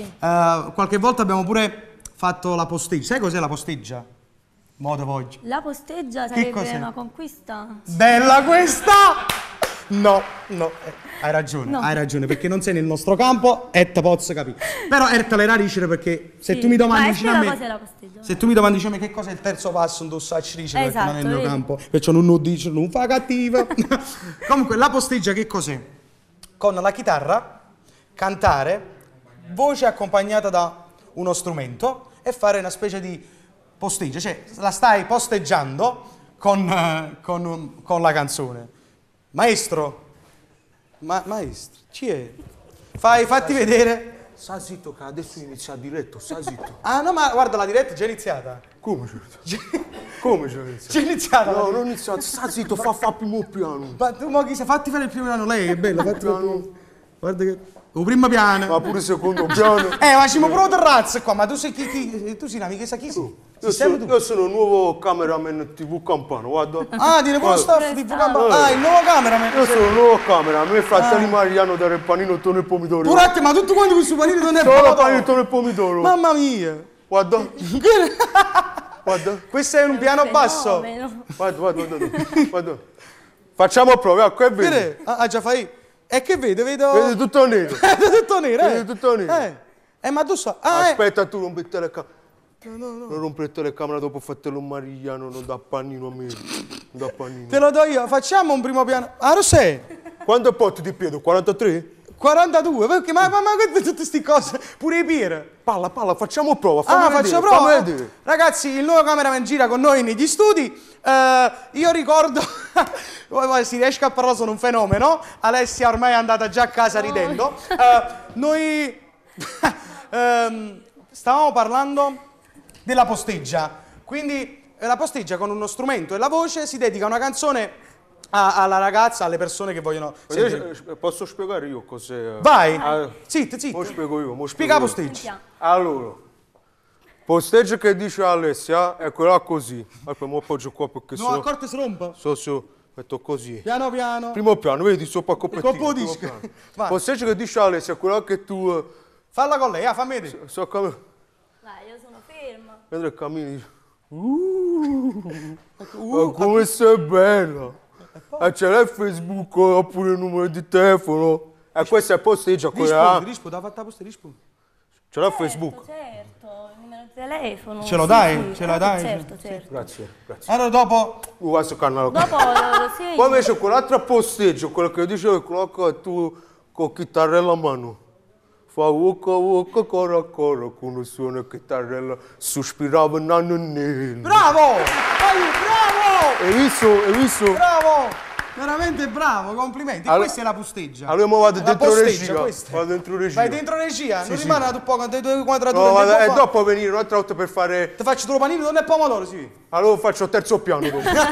Uh, qualche volta abbiamo pure fatto la posteggia. Sai cos'è la posteggia? Modo voglio. La posteggia sarebbe una conquista. Bella questa! No, no, eh, hai ragione, no. hai ragione, perché non sei nel nostro campo e te posso capire. Però ertale la ricere perché se sì. tu mi domandi a me... Se tu mi domandi a che cosa è il terzo passo, non so ricere esatto, perché non è il mio campo. Perciò non lo dice, non fa cattiva. Comunque la posteggia che cos'è? Con la chitarra, cantare voce accompagnata da uno strumento e fare una specie di posteggio, cioè la stai posteggiando con, eh, con, con la canzone. Maestro, ma, maestro, ci è? Fai, fatti vedere. Sta zitto che adesso inizia la diretta, sta zitto. Ah no, ma guarda, la diretta è già iniziata. Come c'è? Come c'è iniziata? C'è iniziata? No, non iniziata, sta zitto, fa, fa primo piano. Ma tu mo chi sa, fatti fare il primo piano, lei è bella, fatti piano. Guarda che... Il primo piano. Ma pure il secondo piano. eh, facciamo pure terrazza qua, ma tu sei chi? chi tu sei una michesa chi sei? Io, sono, io sono il nuovo cameraman TV Campano, guarda. Ah, dire pure staff TV Campano. Ah, il nuovo cameraman. Io sono il nuovo cameraman, A i fratelli ah. Mariano da Repanino, Tonno e Pomidoro. Pure ma tutti quanti questi panini Tonno e Pomidoro. Solo panini Tonno e Pomidoro. Mamma mia. Guarda. guarda. Questo è un piano basso. Guarda, guarda, guarda. guarda. Facciamo prova, qua ecco, è vero. Ah, ah, già fai. E che vedo? Vedo... Vedo tutto nero. vedo tutto nero, eh. Vedo tutto nero. Eh, eh ma tu so... Ah, eh. Aspetta, eh. tu non mettere la camere. No, no, no. Non rompere la telecamera dopo fratello Mariano, non da pannino a me. Non da pannino. Te lo do io, facciamo un primo piano. Ah, Rosè! Quanto porti di piede? 43? 42, perché, ma, ma, ma tutte queste cose, pure i pier. Palla, palla, facciamo prova, fammi ah, vedere, faccio prova. Vedere. Ragazzi, il nuovo cameraman gira con noi negli studi. Uh, io ricordo si riesce a parlare sono un fenomeno, Alessia ormai è andata già a casa ridendo. Uh, noi um, stavamo parlando della posteggia, quindi eh, la posteggia con uno strumento e la voce si dedica a una canzone alla ragazza, alle persone che vogliono. Eh, posso spiegare io cos'è? Vai! Ah, zitto, zitto. Lo spiego io. Mo Spiega posteggia. Allora, posteggia che dice Alessia è quella così. Ecco, mo appoggio qua perché no, so. No, accorte si rompe. So, so. Metto così. Piano piano. Primo piano, vedi, sopra copertina. disco. Possessi che dici Ale, se quello che tu... Falla con lei, ah, fammi vedere. So, come... Dai, io sono ferma. Vedo che cammini. Uh, uh, ma come sei bella. E eh, c'è il Facebook oppure il numero di telefono. E eh, questo è posteggia quella. Rispondi, rispondi, ha fatto certo, posto rispondi. C'è il Facebook. Certo telefono. Ce lo dai? Sì, ce la dai? Eh, certo, certo. Grazie, grazie. Allora dopo... Uh, dopo, sì. Eh, Poi invece quell'altro posteggio, quello che dicevo, quello che tu con chitarrella a mano. Fa ucco ucco coro coro con il suono chitarrella, sospirava nanno Bravo! Bravo! E visto, e visto. Bravo! Veramente bravo, complimenti. Allora, questa è la pusteggia. Allora mo vado dentro regia. Vado dentro regia. Vai dentro regia, sì, non sì. rimane un po' con le tue quadrature. No, vado, e dopo venire un'altra volta per fare... Ti faccio due panini, non è pomodoro, sì. Allora faccio il terzo piano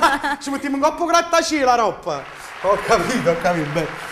Ci mettiamo un coppo grattacielo, la roppa. Ho capito, ho capito, bene.